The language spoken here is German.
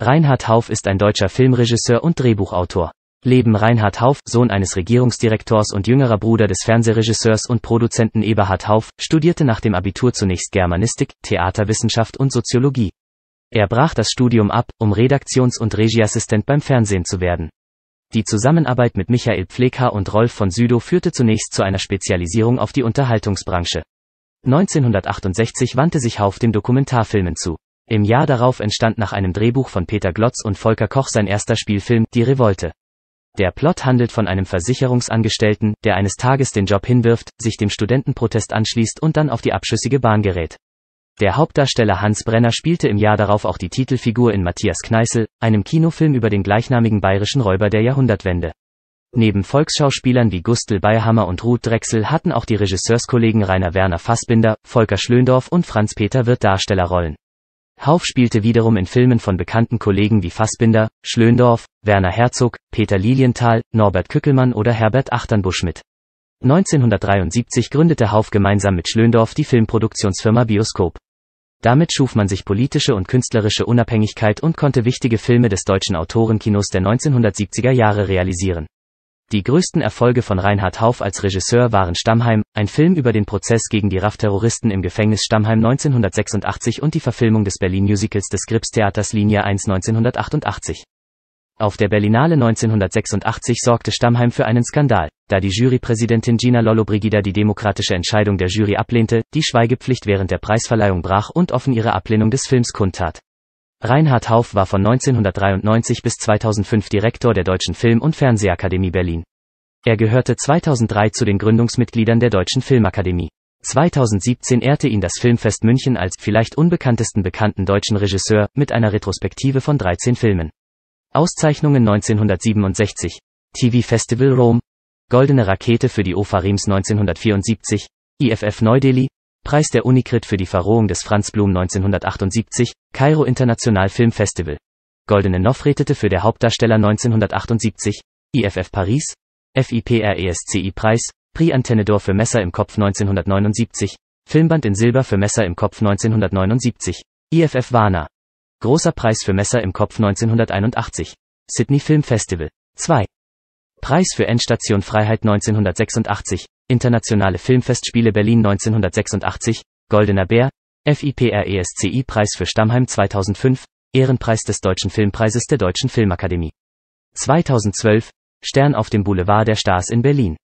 Reinhard Hauff ist ein deutscher Filmregisseur und Drehbuchautor. Leben Reinhard Hauff, Sohn eines Regierungsdirektors und jüngerer Bruder des Fernsehregisseurs und Produzenten Eberhard Hauff, studierte nach dem Abitur zunächst Germanistik, Theaterwissenschaft und Soziologie. Er brach das Studium ab, um Redaktions- und Regieassistent beim Fernsehen zu werden. Die Zusammenarbeit mit Michael Pfleger und Rolf von Südow führte zunächst zu einer Spezialisierung auf die Unterhaltungsbranche. 1968 wandte sich Hauff dem Dokumentarfilmen zu. Im Jahr darauf entstand nach einem Drehbuch von Peter Glotz und Volker Koch sein erster Spielfilm, Die Revolte. Der Plot handelt von einem Versicherungsangestellten, der eines Tages den Job hinwirft, sich dem Studentenprotest anschließt und dann auf die abschüssige Bahn gerät. Der Hauptdarsteller Hans Brenner spielte im Jahr darauf auch die Titelfigur in Matthias Kneißel, einem Kinofilm über den gleichnamigen bayerischen Räuber der Jahrhundertwende. Neben Volksschauspielern wie Gustl Beyerhammer und Ruth Drechsel hatten auch die Regisseurskollegen Rainer Werner Fassbinder, Volker Schlöndorf und Franz Peter Wirth Darstellerrollen. Hauff spielte wiederum in Filmen von bekannten Kollegen wie Fassbinder, Schlöndorff, Werner Herzog, Peter Lilienthal, Norbert Kückelmann oder Herbert Achternbusch mit. 1973 gründete Hauff gemeinsam mit Schlöndorff die Filmproduktionsfirma Bioskop. Damit schuf man sich politische und künstlerische Unabhängigkeit und konnte wichtige Filme des deutschen Autorenkinos der 1970er Jahre realisieren die größten Erfolge von Reinhard Hauff als Regisseur waren Stammheim, ein Film über den Prozess gegen die RAF-Terroristen im Gefängnis Stammheim 1986 und die Verfilmung des Berlin-Musicals des Gripstheaters Linie 1 1988. Auf der Berlinale 1986 sorgte Stammheim für einen Skandal, da die Jurypräsidentin Gina Lollobrigida die demokratische Entscheidung der Jury ablehnte, die Schweigepflicht während der Preisverleihung brach und offen ihre Ablehnung des Films kundtat. Reinhard Hauff war von 1993 bis 2005 Direktor der Deutschen Film- und Fernsehakademie Berlin. Er gehörte 2003 zu den Gründungsmitgliedern der Deutschen Filmakademie. 2017 ehrte ihn das Filmfest München als vielleicht unbekanntesten bekannten deutschen Regisseur mit einer Retrospektive von 13 Filmen. Auszeichnungen 1967, TV Festival Rom, Goldene Rakete für die OFA Reims 1974, IFF Neu-Delhi, Preis der Unikrit für die Verrohung des Franz Blum 1978, Kairo International Film Festival. Goldene Nofretete für der Hauptdarsteller 1978, IFF Paris, FIPRESCI e Preis, Prix Antenne für Messer im Kopf 1979, Filmband in Silber für Messer im Kopf 1979, IFF Warner. Großer Preis für Messer im Kopf 1981, Sydney Film Festival. 2. Preis für Endstation Freiheit 1986, Internationale Filmfestspiele Berlin 1986, Goldener Bär, FIPRESCI-Preis für Stammheim 2005, Ehrenpreis des Deutschen Filmpreises der Deutschen Filmakademie. 2012, Stern auf dem Boulevard der Stars in Berlin.